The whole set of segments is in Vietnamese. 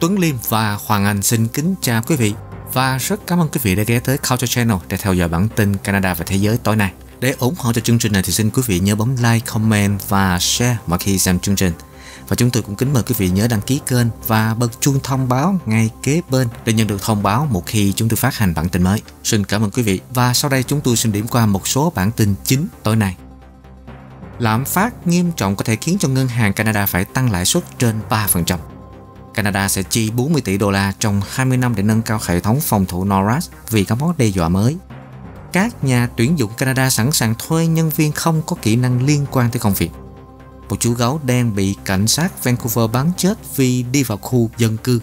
Tuấn Liêm và Hoàng Anh xin kính chào quý vị và rất cảm ơn quý vị đã ghé tới Culture Channel để theo dõi bản tin Canada và thế giới tối nay. Để ủng hộ cho chương trình này thì xin quý vị nhớ bấm like, comment và share mỗi khi xem chương trình. Và chúng tôi cũng kính mời quý vị nhớ đăng ký kênh và bật chuông thông báo ngay kế bên để nhận được thông báo một khi chúng tôi phát hành bản tin mới. Xin cảm ơn quý vị và sau đây chúng tôi xin điểm qua một số bản tin chính tối nay. Lạm phát nghiêm trọng có thể khiến cho ngân hàng Canada phải tăng lãi suất trên 3%. Canada sẽ chi 40 tỷ đô la trong 20 năm để nâng cao hệ thống phòng thủ NORAD vì các mối đe dọa mới. Các nhà tuyển dụng Canada sẵn sàng thuê nhân viên không có kỹ năng liên quan tới công việc. Một chú gấu đen bị cảnh sát Vancouver bắn chết vì đi vào khu dân cư.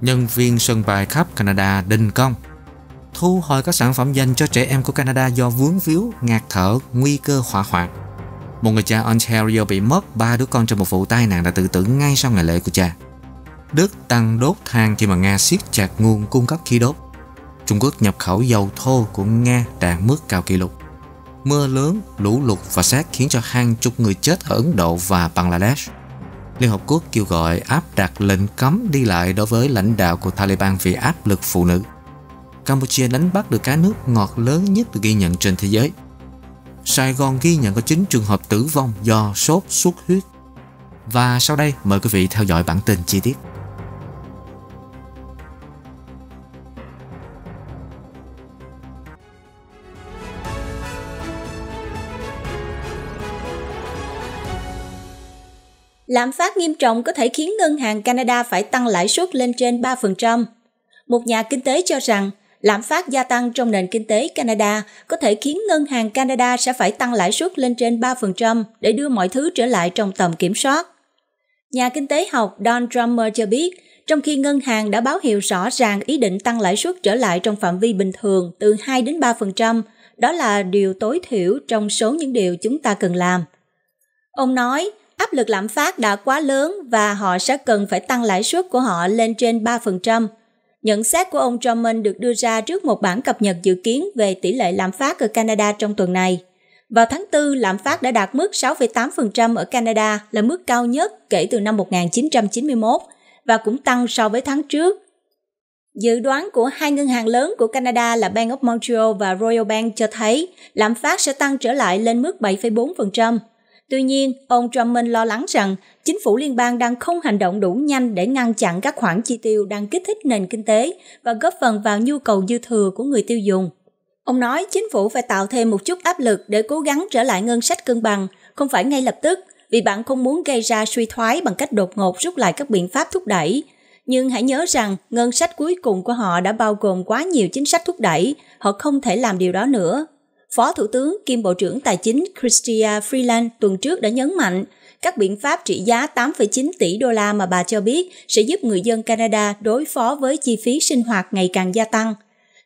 Nhân viên sân bay khắp Canada đình công. Thu hồi các sản phẩm dành cho trẻ em của Canada do vướng víu, ngạt thở, nguy cơ hỏa hoạn. Một người cha Ontario bị mất ba đứa con trong một vụ tai nạn đã tự tử ngay sau ngày lễ của cha. Đức tăng đốt than khi mà Nga siết chặt nguồn cung cấp khí đốt. Trung Quốc nhập khẩu dầu thô của Nga đạt mức cao kỷ lục. Mưa lớn, lũ lụt và sát khiến cho hàng chục người chết ở Ấn Độ và Bangladesh. Liên Hợp Quốc kêu gọi áp đặt lệnh cấm đi lại đối với lãnh đạo của Taliban vì áp lực phụ nữ. Campuchia đánh bắt được cá nước ngọt lớn nhất được ghi nhận trên thế giới. Sài Gòn ghi nhận có 9 trường hợp tử vong do sốt xuất huyết. Và sau đây mời quý vị theo dõi bản tin chi tiết. lạm phát nghiêm trọng có thể khiến ngân hàng Canada phải tăng lãi suất lên trên 3%. Một nhà kinh tế cho rằng lạm phát gia tăng trong nền kinh tế Canada có thể khiến ngân hàng Canada sẽ phải tăng lãi suất lên trên 3% để đưa mọi thứ trở lại trong tầm kiểm soát. Nhà kinh tế học Don Drummer cho biết, trong khi ngân hàng đã báo hiệu rõ ràng ý định tăng lãi suất trở lại trong phạm vi bình thường từ 2 đến 3%, đó là điều tối thiểu trong số những điều chúng ta cần làm. Ông nói, áp lực lạm phát đã quá lớn và họ sẽ cần phải tăng lãi suất của họ lên trên 3%. Nhận xét của ông Drummond được đưa ra trước một bản cập nhật dự kiến về tỷ lệ lạm phát ở Canada trong tuần này. Vào tháng 4, lạm phát đã đạt mức 6,8% ở Canada là mức cao nhất kể từ năm 1991 và cũng tăng so với tháng trước. Dự đoán của hai ngân hàng lớn của Canada là Bank of Montreal và Royal Bank cho thấy lạm phát sẽ tăng trở lại lên mức 7,4%. Tuy nhiên, ông Drummond lo lắng rằng chính phủ liên bang đang không hành động đủ nhanh để ngăn chặn các khoản chi tiêu đang kích thích nền kinh tế và góp phần vào nhu cầu dư thừa của người tiêu dùng. Ông nói chính phủ phải tạo thêm một chút áp lực để cố gắng trở lại ngân sách cân bằng, không phải ngay lập tức, vì bạn không muốn gây ra suy thoái bằng cách đột ngột rút lại các biện pháp thúc đẩy. Nhưng hãy nhớ rằng ngân sách cuối cùng của họ đã bao gồm quá nhiều chính sách thúc đẩy, họ không thể làm điều đó nữa. Phó Thủ tướng kiêm Bộ trưởng Tài chính Chrystia Freeland tuần trước đã nhấn mạnh các biện pháp trị giá 8,9 tỷ đô la mà bà cho biết sẽ giúp người dân Canada đối phó với chi phí sinh hoạt ngày càng gia tăng.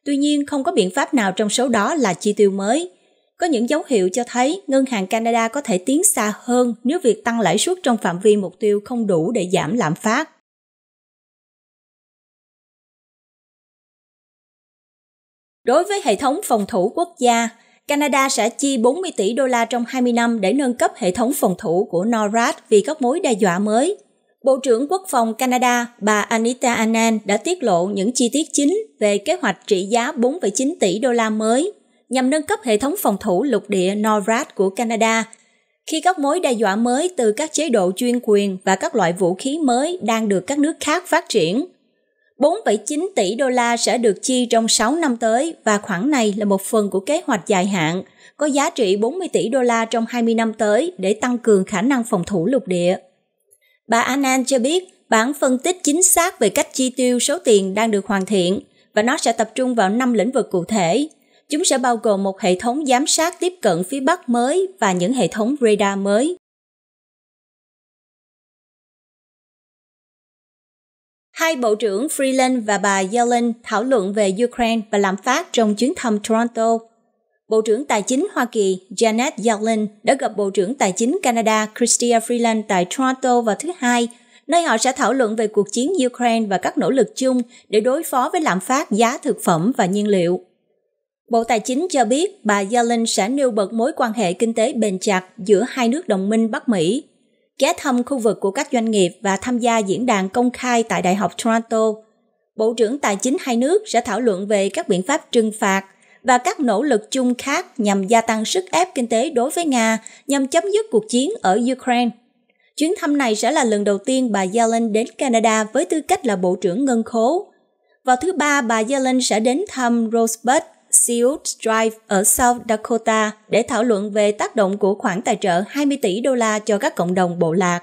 Tuy nhiên, không có biện pháp nào trong số đó là chi tiêu mới. Có những dấu hiệu cho thấy Ngân hàng Canada có thể tiến xa hơn nếu việc tăng lãi suất trong phạm vi mục tiêu không đủ để giảm lạm phát. Đối với hệ thống phòng thủ quốc gia, Canada sẽ chi 40 tỷ đô la trong 20 năm để nâng cấp hệ thống phòng thủ của NORAD vì các mối đe dọa mới. Bộ trưởng Quốc phòng Canada, bà Anita Anand đã tiết lộ những chi tiết chính về kế hoạch trị giá 4,9 tỷ đô la mới nhằm nâng cấp hệ thống phòng thủ lục địa NORAD của Canada khi các mối đe dọa mới từ các chế độ chuyên quyền và các loại vũ khí mới đang được các nước khác phát triển 4,9 tỷ đô la sẽ được chi trong 6 năm tới và khoản này là một phần của kế hoạch dài hạn có giá trị 40 tỷ đô la trong 20 năm tới để tăng cường khả năng phòng thủ lục địa. Bà Anand cho biết bản phân tích chính xác về cách chi tiêu số tiền đang được hoàn thiện và nó sẽ tập trung vào 5 lĩnh vực cụ thể. Chúng sẽ bao gồm một hệ thống giám sát tiếp cận phía Bắc mới và những hệ thống radar mới. Hai Bộ trưởng Freeland và bà Yellen thảo luận về Ukraine và lạm phát trong chuyến thăm Toronto. Bộ trưởng Tài chính Hoa Kỳ Janet Yellen đã gặp Bộ trưởng Tài chính Canada Chrystia Freeland tại Toronto vào thứ Hai, nơi họ sẽ thảo luận về cuộc chiến Ukraine và các nỗ lực chung để đối phó với lạm phát giá thực phẩm và nhiên liệu. Bộ Tài chính cho biết bà Yellen sẽ nêu bật mối quan hệ kinh tế bền chặt giữa hai nước đồng minh Bắc Mỹ ghé thăm khu vực của các doanh nghiệp và tham gia diễn đàn công khai tại Đại học Toronto. Bộ trưởng Tài chính hai nước sẽ thảo luận về các biện pháp trừng phạt và các nỗ lực chung khác nhằm gia tăng sức ép kinh tế đối với Nga nhằm chấm dứt cuộc chiến ở Ukraine. Chuyến thăm này sẽ là lần đầu tiên bà Yellen đến Canada với tư cách là Bộ trưởng Ngân khố. Vào thứ Ba, bà Yellen sẽ đến thăm Rosebud, Sioux Drive ở South Dakota để thảo luận về tác động của khoản tài trợ 20 tỷ đô la cho các cộng đồng bộ lạc.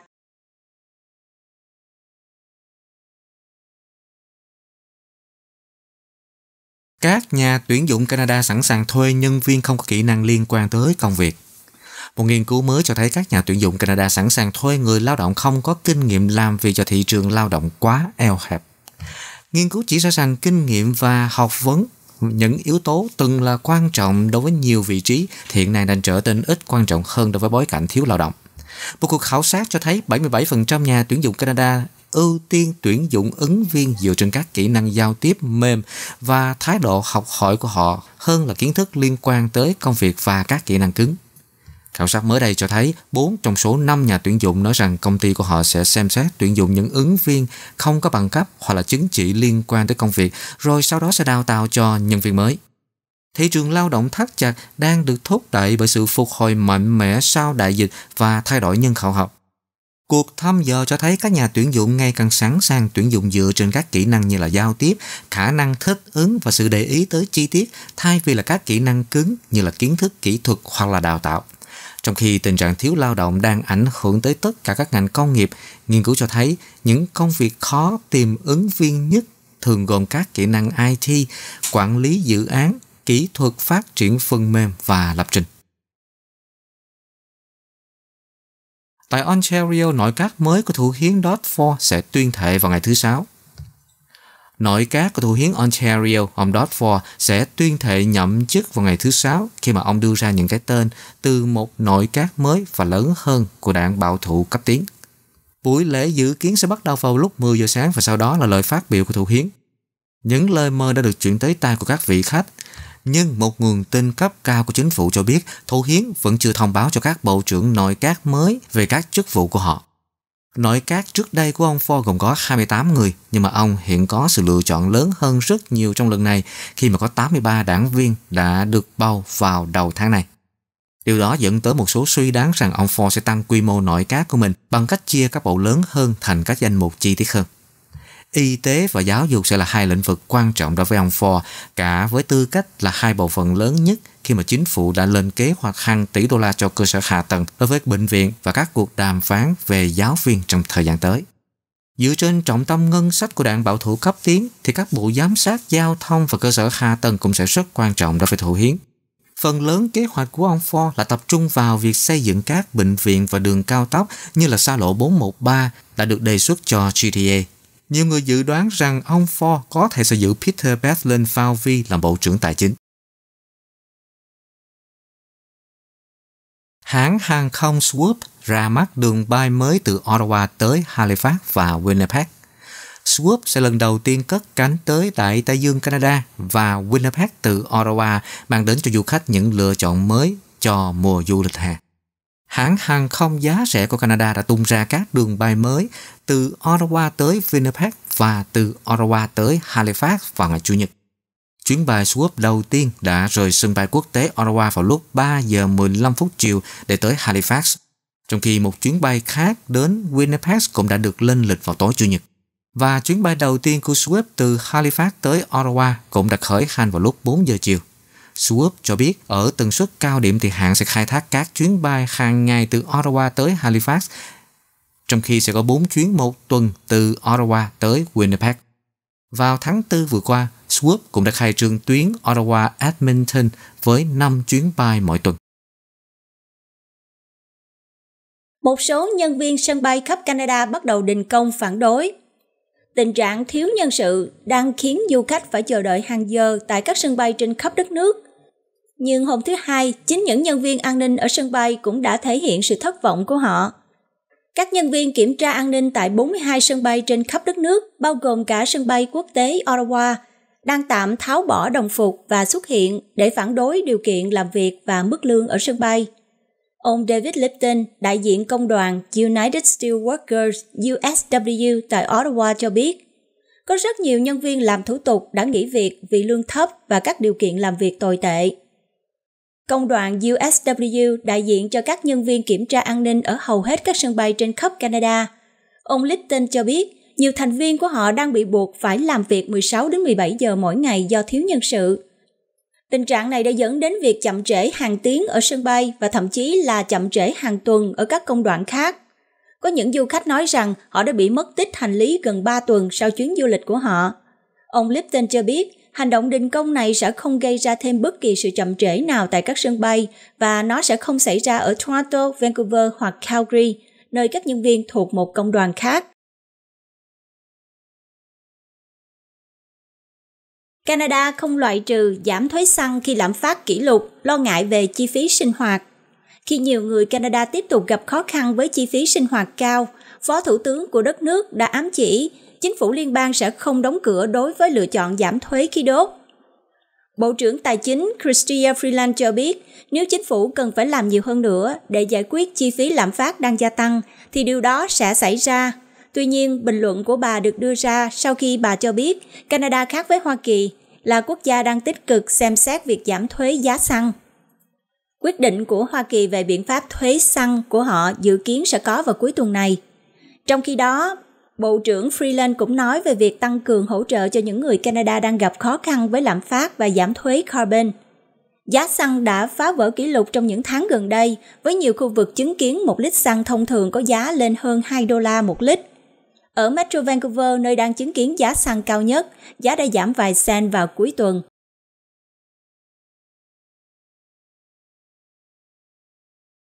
Các nhà tuyển dụng Canada sẵn sàng thuê nhân viên không có kỹ năng liên quan tới công việc. Một nghiên cứu mới cho thấy các nhà tuyển dụng Canada sẵn sàng thuê người lao động không có kinh nghiệm làm việc cho thị trường lao động quá eo hẹp. Nghiên cứu chỉ ra rằng kinh nghiệm và học vấn những yếu tố từng là quan trọng đối với nhiều vị trí hiện nay đang trở nên ít quan trọng hơn đối với bối cảnh thiếu lao động. Một cuộc khảo sát cho thấy 77% nhà tuyển dụng Canada ưu tiên tuyển dụng ứng viên dựa trên các kỹ năng giao tiếp mềm và thái độ học hỏi của họ hơn là kiến thức liên quan tới công việc và các kỹ năng cứng. Khảo sát mới đây cho thấy 4 trong số 5 nhà tuyển dụng nói rằng công ty của họ sẽ xem xét tuyển dụng những ứng viên không có bằng cấp hoặc là chứng chỉ liên quan tới công việc, rồi sau đó sẽ đào tạo cho nhân viên mới. Thị trường lao động thắt chặt đang được thúc đẩy bởi sự phục hồi mạnh mẽ sau đại dịch và thay đổi nhân khẩu học. Cuộc thăm dò cho thấy các nhà tuyển dụng ngày càng sẵn sàng tuyển dụng dựa trên các kỹ năng như là giao tiếp, khả năng thích ứng và sự để ý tới chi tiết thay vì là các kỹ năng cứng như là kiến thức kỹ thuật hoặc là đào tạo. Trong khi tình trạng thiếu lao động đang ảnh hưởng tới tất cả các ngành công nghiệp, nghiên cứu cho thấy những công việc khó tìm ứng viên nhất thường gồm các kỹ năng IT, quản lý dự án, kỹ thuật phát triển phần mềm và lập trình. Tại Ontario, nội các mới của thủ hiến Dodd-Ford sẽ tuyên thệ vào ngày thứ Sáu nội các của thủ hiến Ontario, ông Dodd sẽ tuyên thệ nhậm chức vào ngày thứ Sáu khi mà ông đưa ra những cái tên từ một nội các mới và lớn hơn của đảng bảo thủ cấp tiến. Buổi lễ dự kiến sẽ bắt đầu vào lúc 10 giờ sáng và sau đó là lời phát biểu của thủ hiến. Những lời mời đã được chuyển tới tai của các vị khách, nhưng một nguồn tin cấp cao của chính phủ cho biết thủ hiến vẫn chưa thông báo cho các bộ trưởng nội các mới về các chức vụ của họ. Nội các trước đây của ông Ford gồm có 28 người, nhưng mà ông hiện có sự lựa chọn lớn hơn rất nhiều trong lần này khi mà có 83 đảng viên đã được bầu vào đầu tháng này. Điều đó dẫn tới một số suy đoán rằng ông Ford sẽ tăng quy mô nội các của mình bằng cách chia các bộ lớn hơn thành các danh mục chi tiết hơn. Y tế và giáo dục sẽ là hai lĩnh vực quan trọng đối với ông Ford, cả với tư cách là hai bộ phận lớn nhất khi mà chính phủ đã lên kế hoạch hàng tỷ đô la cho cơ sở hạ tầng đối với bệnh viện và các cuộc đàm phán về giáo viên trong thời gian tới. Dựa trên trọng tâm ngân sách của đảng bảo thủ cấp tiến thì các bộ giám sát giao thông và cơ sở hạ tầng cũng sẽ rất quan trọng đối với thủ hiến. Phần lớn kế hoạch của ông Ford là tập trung vào việc xây dựng các bệnh viện và đường cao tốc như là xa lộ 413 đã được đề xuất cho GTA. Nhiều người dự đoán rằng ông Ford có thể sẽ giữ Peter Bethlen Falvey làm Bộ trưởng Tài chính. hãng hàng không Swoop ra mắt đường bay mới từ Ottawa tới Halifax và Winnipeg. Swoop sẽ lần đầu tiên cất cánh tới đại Tây Dương Canada và Winnipeg từ Ottawa mang đến cho du khách những lựa chọn mới cho mùa du lịch hè. Hãng hàng không giá rẻ của Canada đã tung ra các đường bay mới từ Ottawa tới Winnipeg và từ Ottawa tới Halifax vào ngày Chủ nhật. Chuyến bay Swoop đầu tiên đã rời sân bay quốc tế Ottawa vào lúc 3 giờ 15 phút chiều để tới Halifax, trong khi một chuyến bay khác đến Winnipeg cũng đã được lên lịch vào tối Chủ nhật. Và chuyến bay đầu tiên của Swoop từ Halifax tới Ottawa cũng đã khởi hành vào lúc 4 giờ chiều. Swoop cho biết ở tần suất cao điểm thì hãng sẽ khai thác các chuyến bay hàng ngày từ Ottawa tới Halifax, trong khi sẽ có 4 chuyến một tuần từ Ottawa tới Winnipeg. Vào tháng 4 vừa qua, Swoop cũng đã khai trương tuyến Ottawa-Edmonton với 5 chuyến bay mỗi tuần. Một số nhân viên sân bay khắp Canada bắt đầu đình công phản đối. Tình trạng thiếu nhân sự đang khiến du khách phải chờ đợi hàng giờ tại các sân bay trên khắp đất nước. Nhưng hôm thứ Hai, chính những nhân viên an ninh ở sân bay cũng đã thể hiện sự thất vọng của họ các nhân viên kiểm tra an ninh tại 42 sân bay trên khắp đất nước, bao gồm cả sân bay quốc tế Ottawa, đang tạm tháo bỏ đồng phục và xuất hiện để phản đối điều kiện làm việc và mức lương ở sân bay. Ông David Lipton, đại diện công đoàn United Steelworkers USW tại Ottawa cho biết, có rất nhiều nhân viên làm thủ tục đã nghỉ việc vì lương thấp và các điều kiện làm việc tồi tệ. Công đoàn USW đại diện cho các nhân viên kiểm tra an ninh ở hầu hết các sân bay trên khắp Canada. Ông Lipton cho biết, nhiều thành viên của họ đang bị buộc phải làm việc 16 đến 17 giờ mỗi ngày do thiếu nhân sự. Tình trạng này đã dẫn đến việc chậm trễ hàng tiếng ở sân bay và thậm chí là chậm trễ hàng tuần ở các công đoạn khác. Có những du khách nói rằng họ đã bị mất tích hành lý gần 3 tuần sau chuyến du lịch của họ. Ông Lipton cho biết hành động đình công này sẽ không gây ra thêm bất kỳ sự chậm trễ nào tại các sân bay và nó sẽ không xảy ra ở Toronto, Vancouver hoặc Calgary, nơi các nhân viên thuộc một công đoàn khác. Canada không loại trừ giảm thuế xăng khi lạm phát kỷ lục, lo ngại về chi phí sinh hoạt. Khi nhiều người Canada tiếp tục gặp khó khăn với chi phí sinh hoạt cao, Phó Thủ tướng của đất nước đã ám chỉ chính phủ liên bang sẽ không đóng cửa đối với lựa chọn giảm thuế khí đốt. Bộ trưởng Tài chính Christia Freeland cho biết, nếu chính phủ cần phải làm nhiều hơn nữa để giải quyết chi phí lạm phát đang gia tăng, thì điều đó sẽ xảy ra. Tuy nhiên, bình luận của bà được đưa ra sau khi bà cho biết Canada khác với Hoa Kỳ là quốc gia đang tích cực xem xét việc giảm thuế giá xăng. Quyết định của Hoa Kỳ về biện pháp thuế xăng của họ dự kiến sẽ có vào cuối tuần này. Trong khi đó, Bộ trưởng Freeland cũng nói về việc tăng cường hỗ trợ cho những người Canada đang gặp khó khăn với lạm phát và giảm thuế carbon. Giá xăng đã phá vỡ kỷ lục trong những tháng gần đây, với nhiều khu vực chứng kiến một lít xăng thông thường có giá lên hơn 2 đô la một lít. Ở Metro Vancouver, nơi đang chứng kiến giá xăng cao nhất, giá đã giảm vài sen vào cuối tuần.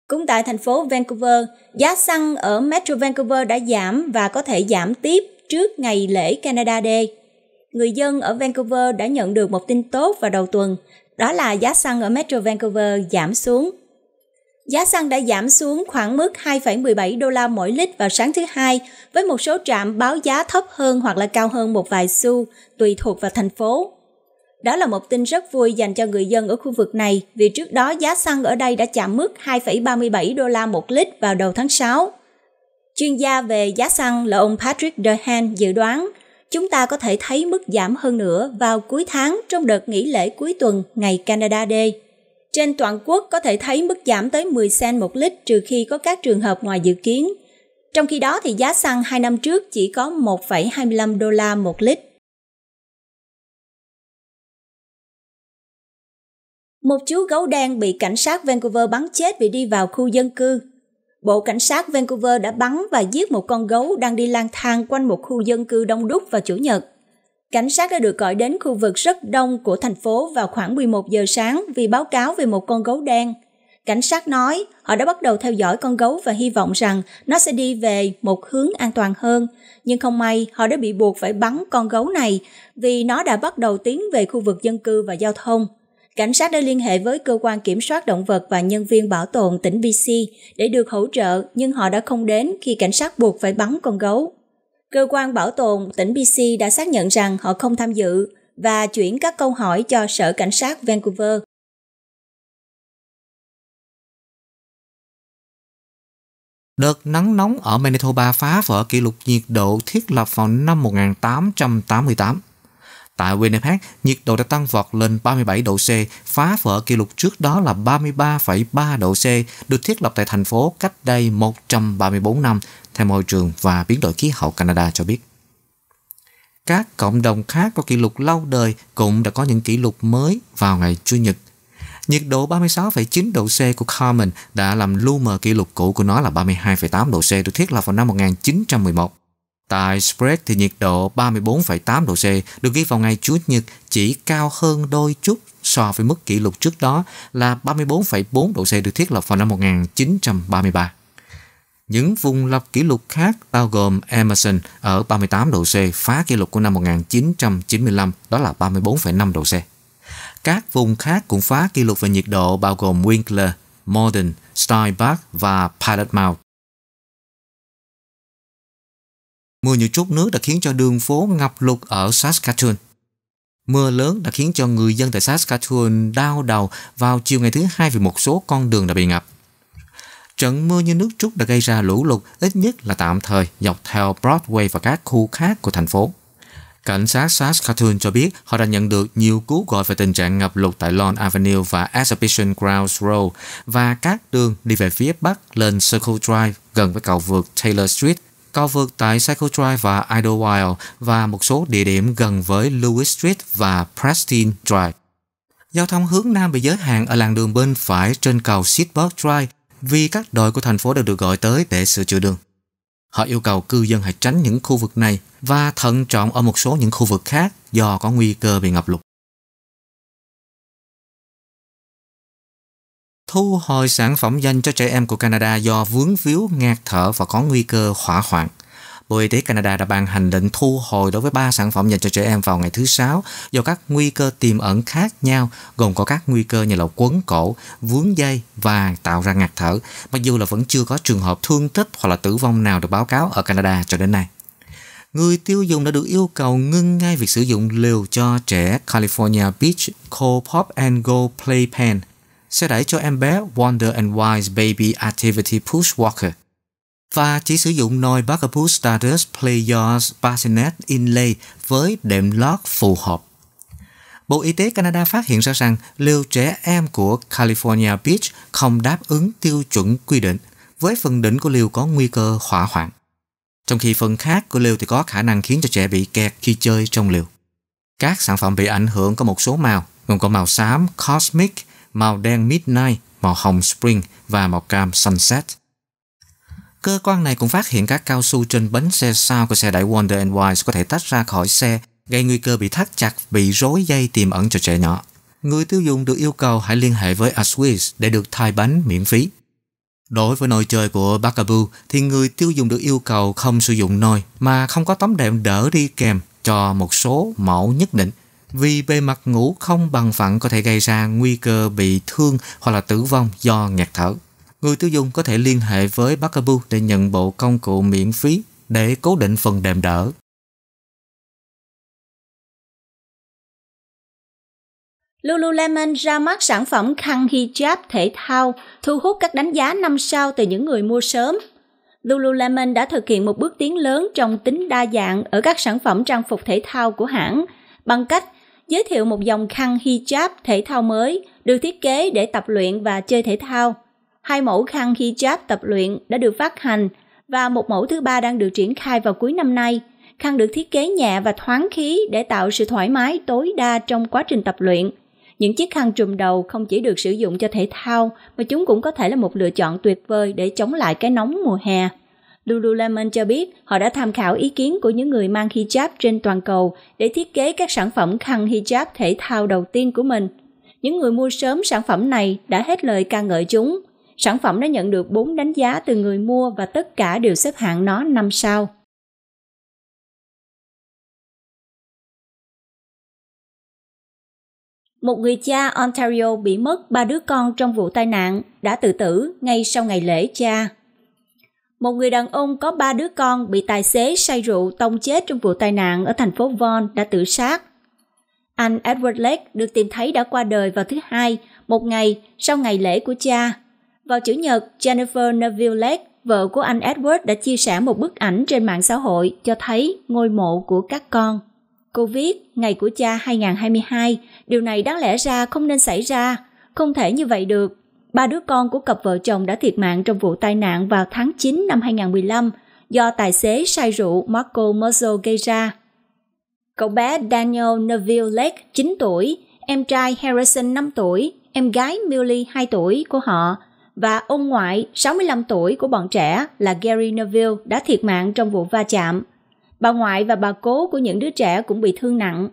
Cũng tại thành phố Vancouver, giá xăng ở Metro Vancouver đã giảm và có thể giảm tiếp trước ngày lễ Canada Day. Người dân ở Vancouver đã nhận được một tin tốt vào đầu tuần, đó là giá xăng ở Metro Vancouver giảm xuống. Giá xăng đã giảm xuống khoảng mức 2,17 đô la mỗi lít vào sáng thứ hai, với một số trạm báo giá thấp hơn hoặc là cao hơn một vài xu, tùy thuộc vào thành phố. Đó là một tin rất vui dành cho người dân ở khu vực này vì trước đó giá xăng ở đây đã chạm mức 2,37 đô la một lít vào đầu tháng 6. Chuyên gia về giá xăng là ông Patrick Dehan dự đoán chúng ta có thể thấy mức giảm hơn nữa vào cuối tháng trong đợt nghỉ lễ cuối tuần ngày Canada Day. Trên toàn quốc có thể thấy mức giảm tới 10 cent một lít trừ khi có các trường hợp ngoài dự kiến. Trong khi đó thì giá xăng 2 năm trước chỉ có 1,25 đô la một lít. một chú gấu đen bị cảnh sát Vancouver bắn chết vì đi vào khu dân cư. Bộ cảnh sát Vancouver đã bắn và giết một con gấu đang đi lang thang quanh một khu dân cư đông đúc vào Chủ nhật. Cảnh sát đã được gọi đến khu vực rất đông của thành phố vào khoảng 11 giờ sáng vì báo cáo về một con gấu đen. Cảnh sát nói họ đã bắt đầu theo dõi con gấu và hy vọng rằng nó sẽ đi về một hướng an toàn hơn. Nhưng không may, họ đã bị buộc phải bắn con gấu này vì nó đã bắt đầu tiến về khu vực dân cư và giao thông. Cảnh sát đã liên hệ với cơ quan kiểm soát động vật và nhân viên bảo tồn tỉnh BC để được hỗ trợ nhưng họ đã không đến khi cảnh sát buộc phải bắn con gấu. Cơ quan bảo tồn tỉnh BC đã xác nhận rằng họ không tham dự và chuyển các câu hỏi cho Sở Cảnh sát Vancouver. Đợt nắng nóng ở Manitoba phá vỡ kỷ lục nhiệt độ thiết lập vào năm 1888. Tại Winnipeg, nhiệt độ đã tăng vọt lên 37 độ C, phá vỡ kỷ lục trước đó là 33,3 độ C, được thiết lập tại thành phố cách đây 134 năm, theo Môi trường và Biến đổi Khí hậu Canada cho biết. Các cộng đồng khác có kỷ lục lâu đời cũng đã có những kỷ lục mới vào ngày Chủ nhật. Nhiệt độ 36,9 độ C của Carmen đã làm lu mờ kỷ lục cũ của nó là 32,8 độ C được thiết lập vào năm 1911. Tại spread thì nhiệt độ 34,8 độ C được ghi vào ngày Chủ nhật chỉ cao hơn đôi chút so với mức kỷ lục trước đó là 34,4 độ C được thiết lập vào năm 1933. Những vùng lập kỷ lục khác bao gồm Emerson ở 38 độ C phá kỷ lục của năm 1995 đó là 34,5 độ C. Các vùng khác cũng phá kỷ lục về nhiệt độ bao gồm Winkler, Morden, Steinbach và Pilot Mount. Mưa như chút nước đã khiến cho đường phố ngập lụt ở Saskatoon. Mưa lớn đã khiến cho người dân tại Saskatoon đau đầu vào chiều ngày thứ hai vì một số con đường đã bị ngập. Trận mưa như nước trút đã gây ra lũ lụt ít nhất là tạm thời dọc theo Broadway và các khu khác của thành phố. Cảnh sát Saskatoon cho biết họ đã nhận được nhiều cú gọi về tình trạng ngập lụt tại Lawn Avenue và Exhibition Grounds Road và các đường đi về phía bắc lên Circle Drive gần với cầu vượt Taylor Street cao vượt tại Cycle Drive và Idlewild và một số địa điểm gần với Lewis Street và Preston Drive. Giao thông hướng Nam bị giới hạn ở làn đường bên phải trên cầu Seaburg Drive vì các đội của thành phố đã được gọi tới để sửa chữa đường. Họ yêu cầu cư dân hãy tránh những khu vực này và thận trọng ở một số những khu vực khác do có nguy cơ bị ngập lụt. thu hồi sản phẩm dành cho trẻ em của Canada do vướng víu ngạt thở và có nguy cơ hỏa hoạn. Bộ Y tế Canada đã ban hành lệnh thu hồi đối với 3 sản phẩm dành cho trẻ em vào ngày thứ Sáu do các nguy cơ tiềm ẩn khác nhau, gồm có các nguy cơ như là quấn cổ, vướng dây và tạo ra ngạt thở, mặc dù là vẫn chưa có trường hợp thương tích hoặc là tử vong nào được báo cáo ở Canada cho đến nay. Người tiêu dùng đã được yêu cầu ngưng ngay việc sử dụng liều cho trẻ California Beach Co-Pop and Go Playpen – sẽ đẩy cho em bé Wonder and Wise Baby Activity Push Walker và chỉ sử dụng nồi Bugaboo Stardust Play Yours Bassinet Inlay với đệm lót phù hợp. Bộ Y tế Canada phát hiện ra rằng liều trẻ em của California Beach không đáp ứng tiêu chuẩn quy định với phần đỉnh của liều có nguy cơ hỏa hoạn. Trong khi phần khác của liều thì có khả năng khiến cho trẻ bị kẹt khi chơi trong liều. Các sản phẩm bị ảnh hưởng có một số màu, gồm có màu xám Cosmic, màu đen Midnight, màu hồng Spring và màu cam Sunset. Cơ quan này cũng phát hiện các cao su trên bánh xe sau của xe đẩy Wonder and Wise có thể tách ra khỏi xe, gây nguy cơ bị thắt chặt, bị rối dây tiềm ẩn cho trẻ nhỏ. Người tiêu dùng được yêu cầu hãy liên hệ với Aswiss để được thay bánh miễn phí. Đối với nồi chơi của Bakabu thì người tiêu dùng được yêu cầu không sử dụng nồi mà không có tấm đệm đỡ đi kèm cho một số mẫu nhất định vì bề mặt ngủ không bằng phẳng có thể gây ra nguy cơ bị thương hoặc là tử vong do ngạt thở. Người tiêu dùng có thể liên hệ với Buckaboo để nhận bộ công cụ miễn phí để cố định phần đệm đỡ. Lululemon ra mắt sản phẩm khăn hijab thể thao, thu hút các đánh giá 5 sao từ những người mua sớm. Lululemon đã thực hiện một bước tiến lớn trong tính đa dạng ở các sản phẩm trang phục thể thao của hãng bằng cách giới thiệu một dòng khăn hijab thể thao mới được thiết kế để tập luyện và chơi thể thao. Hai mẫu khăn hijab tập luyện đã được phát hành và một mẫu thứ ba đang được triển khai vào cuối năm nay. Khăn được thiết kế nhẹ và thoáng khí để tạo sự thoải mái tối đa trong quá trình tập luyện. Những chiếc khăn trùm đầu không chỉ được sử dụng cho thể thao mà chúng cũng có thể là một lựa chọn tuyệt vời để chống lại cái nóng mùa hè. Lululemon cho biết họ đã tham khảo ý kiến của những người mang hijab trên toàn cầu để thiết kế các sản phẩm khăn hijab thể thao đầu tiên của mình. Những người mua sớm sản phẩm này đã hết lời ca ngợi chúng. Sản phẩm đã nhận được 4 đánh giá từ người mua và tất cả đều xếp hạng nó 5 sao. Một người cha Ontario bị mất ba đứa con trong vụ tai nạn đã tự tử ngay sau ngày lễ cha một người đàn ông có ba đứa con bị tài xế say rượu tông chết trong vụ tai nạn ở thành phố Vaughan đã tự sát. Anh Edward Lake được tìm thấy đã qua đời vào thứ Hai, một ngày sau ngày lễ của cha. Vào Chủ nhật, Jennifer Neville Lake, vợ của anh Edward đã chia sẻ một bức ảnh trên mạng xã hội cho thấy ngôi mộ của các con. Cô viết, ngày của cha 2022, điều này đáng lẽ ra không nên xảy ra, không thể như vậy được, ba đứa con của cặp vợ chồng đã thiệt mạng trong vụ tai nạn vào tháng 9 năm 2015 do tài xế say rượu Marco Mozzo gây ra. Cậu bé Daniel Neville Lake, 9 tuổi, em trai Harrison 5 tuổi, em gái Millie 2 tuổi của họ và ông ngoại 65 tuổi của bọn trẻ là Gary Neville đã thiệt mạng trong vụ va chạm. Bà ngoại và bà cố của những đứa trẻ cũng bị thương nặng.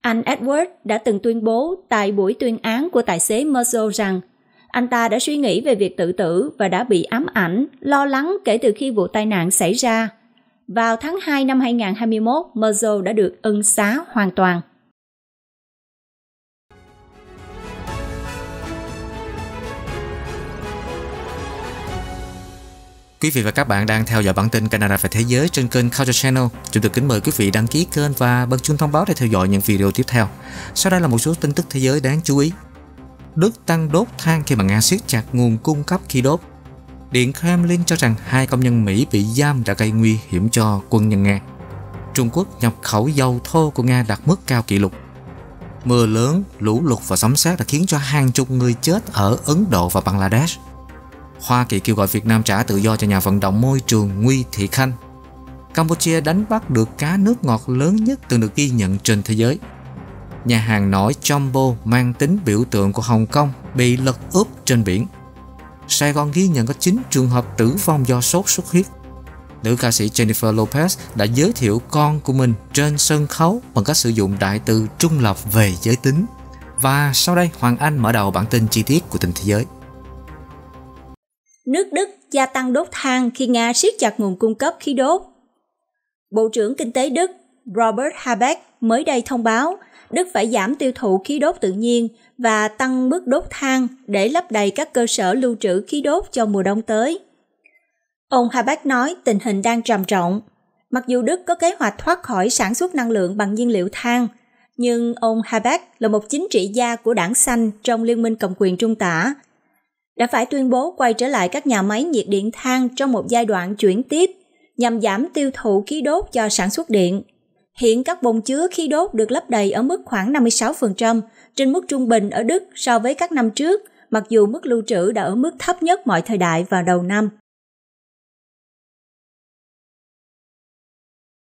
Anh Edward đã từng tuyên bố tại buổi tuyên án của tài xế Mozzo rằng anh ta đã suy nghĩ về việc tự tử và đã bị ám ảnh, lo lắng kể từ khi vụ tai nạn xảy ra. Vào tháng 2 năm 2021, Merzo đã được ân xá hoàn toàn. Quý vị và các bạn đang theo dõi bản tin Canada và Thế giới trên kênh Culture Channel. Chúng tôi kính mời quý vị đăng ký kênh và bật chuông thông báo để theo dõi những video tiếp theo. Sau đây là một số tin tức thế giới đáng chú ý. Đức tăng đốt than khi mà Nga siết chặt nguồn cung cấp khí đốt. Điện Kremlin cho rằng hai công nhân Mỹ bị giam đã gây nguy hiểm cho quân nhân Nga. Trung Quốc nhập khẩu dầu thô của Nga đạt mức cao kỷ lục. Mưa lớn, lũ lụt và sóng sát đã khiến cho hàng chục người chết ở Ấn Độ và Bangladesh. Hoa Kỳ kêu gọi Việt Nam trả tự do cho nhà vận động môi trường Nguy Thị Khanh. Campuchia đánh bắt được cá nước ngọt lớn nhất từng được ghi nhận trên thế giới nhà hàng nổi Jumbo mang tính biểu tượng của Hồng Kông bị lật úp trên biển. Sài Gòn ghi nhận có 9 trường hợp tử vong do sốt xuất huyết. Nữ ca sĩ Jennifer Lopez đã giới thiệu con của mình trên sân khấu bằng cách sử dụng đại từ trung lập về giới tính. Và sau đây Hoàng Anh mở đầu bản tin chi tiết của tình thế giới. Nước Đức gia tăng đốt than khi Nga siết chặt nguồn cung cấp khí đốt. Bộ trưởng Kinh tế Đức Robert Habeck mới đây thông báo Đức phải giảm tiêu thụ khí đốt tự nhiên và tăng mức đốt than để lấp đầy các cơ sở lưu trữ khí đốt cho mùa đông tới. Ông Habeck nói tình hình đang trầm trọng. Mặc dù Đức có kế hoạch thoát khỏi sản xuất năng lượng bằng nhiên liệu than, nhưng ông Habeck là một chính trị gia của đảng xanh trong Liên minh cầm quyền trung tả, đã phải tuyên bố quay trở lại các nhà máy nhiệt điện than trong một giai đoạn chuyển tiếp nhằm giảm tiêu thụ khí đốt cho sản xuất điện Hiện các bồn chứa khí đốt được lấp đầy ở mức khoảng 56%, trên mức trung bình ở Đức so với các năm trước, mặc dù mức lưu trữ đã ở mức thấp nhất mọi thời đại vào đầu năm.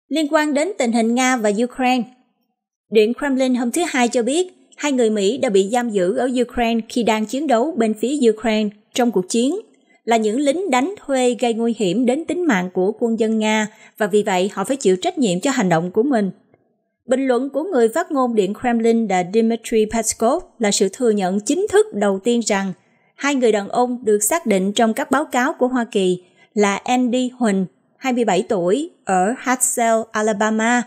Liên quan đến tình hình Nga và Ukraine, Điện Kremlin hôm thứ Hai cho biết hai người Mỹ đã bị giam giữ ở Ukraine khi đang chiến đấu bên phía Ukraine trong cuộc chiến là những lính đánh thuê gây nguy hiểm đến tính mạng của quân dân Nga và vì vậy họ phải chịu trách nhiệm cho hành động của mình. Bình luận của người phát ngôn Điện Kremlin là Dmitry Peskov là sự thừa nhận chính thức đầu tiên rằng hai người đàn ông được xác định trong các báo cáo của Hoa Kỳ là Andy Huỳnh, 27 tuổi, ở Hartsell, Alabama,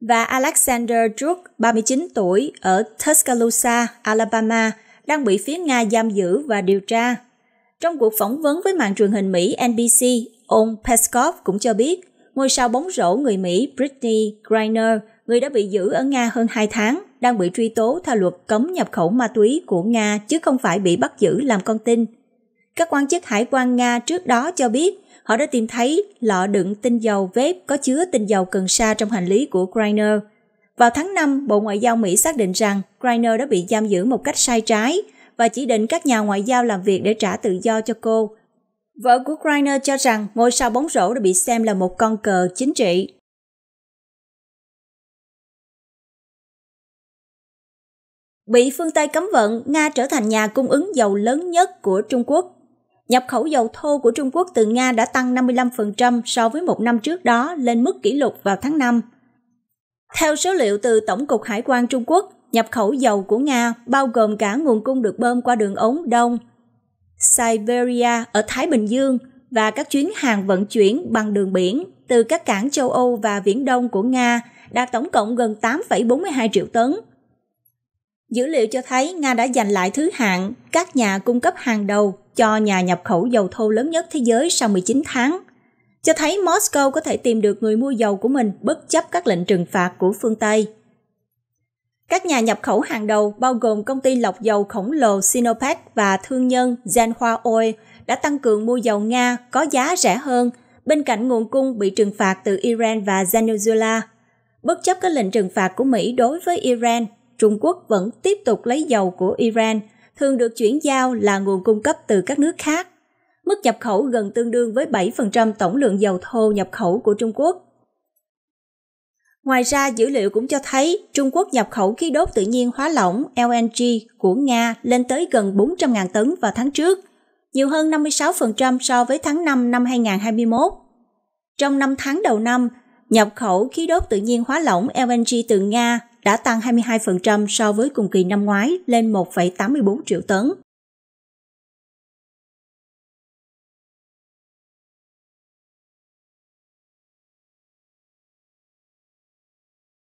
và Alexander Druk, 39 tuổi, ở Tuscaloosa, Alabama, đang bị phía Nga giam giữ và điều tra trong cuộc phỏng vấn với mạng truyền hình Mỹ NBC, ông Peskov cũng cho biết ngôi sao bóng rổ người Mỹ Britney Griner, người đã bị giữ ở Nga hơn 2 tháng, đang bị truy tố theo luật cấm nhập khẩu ma túy của Nga chứ không phải bị bắt giữ làm con tin. Các quan chức hải quan Nga trước đó cho biết họ đã tìm thấy lọ đựng tinh dầu vếp có chứa tinh dầu cần sa trong hành lý của Griner. Vào tháng 5, Bộ Ngoại giao Mỹ xác định rằng Griner đã bị giam giữ một cách sai trái – và chỉ định các nhà ngoại giao làm việc để trả tự do cho cô. Vợ của Greiner cho rằng ngôi sao bóng rổ đã bị xem là một con cờ chính trị. Bị phương Tây cấm vận, Nga trở thành nhà cung ứng dầu lớn nhất của Trung Quốc. Nhập khẩu dầu thô của Trung Quốc từ Nga đã tăng 55% so với một năm trước đó lên mức kỷ lục vào tháng 5. Theo số liệu từ Tổng cục Hải quan Trung Quốc, nhập khẩu dầu của Nga bao gồm cả nguồn cung được bơm qua đường ống Đông, Siberia ở Thái Bình Dương và các chuyến hàng vận chuyển bằng đường biển từ các cảng châu Âu và Viễn Đông của Nga đạt tổng cộng gần 8,42 triệu tấn. Dữ liệu cho thấy Nga đã giành lại thứ hạng các nhà cung cấp hàng đầu cho nhà nhập khẩu dầu thô lớn nhất thế giới sau 19 tháng, cho thấy Moscow có thể tìm được người mua dầu của mình bất chấp các lệnh trừng phạt của phương Tây. Các nhà nhập khẩu hàng đầu bao gồm công ty lọc dầu khổng lồ Sinopec và thương nhân Zanhua Oil đã tăng cường mua dầu Nga có giá rẻ hơn bên cạnh nguồn cung bị trừng phạt từ Iran và Venezuela. Bất chấp các lệnh trừng phạt của Mỹ đối với Iran, Trung Quốc vẫn tiếp tục lấy dầu của Iran, thường được chuyển giao là nguồn cung cấp từ các nước khác. Mức nhập khẩu gần tương đương với 7% tổng lượng dầu thô nhập khẩu của Trung Quốc. Ngoài ra, dữ liệu cũng cho thấy Trung Quốc nhập khẩu khí đốt tự nhiên hóa lỏng LNG của Nga lên tới gần 400.000 tấn vào tháng trước, nhiều hơn 56% so với tháng 5 năm 2021. Trong 5 tháng đầu năm, nhập khẩu khí đốt tự nhiên hóa lỏng LNG từ Nga đã tăng 22% so với cùng kỳ năm ngoái lên 1,84 triệu tấn.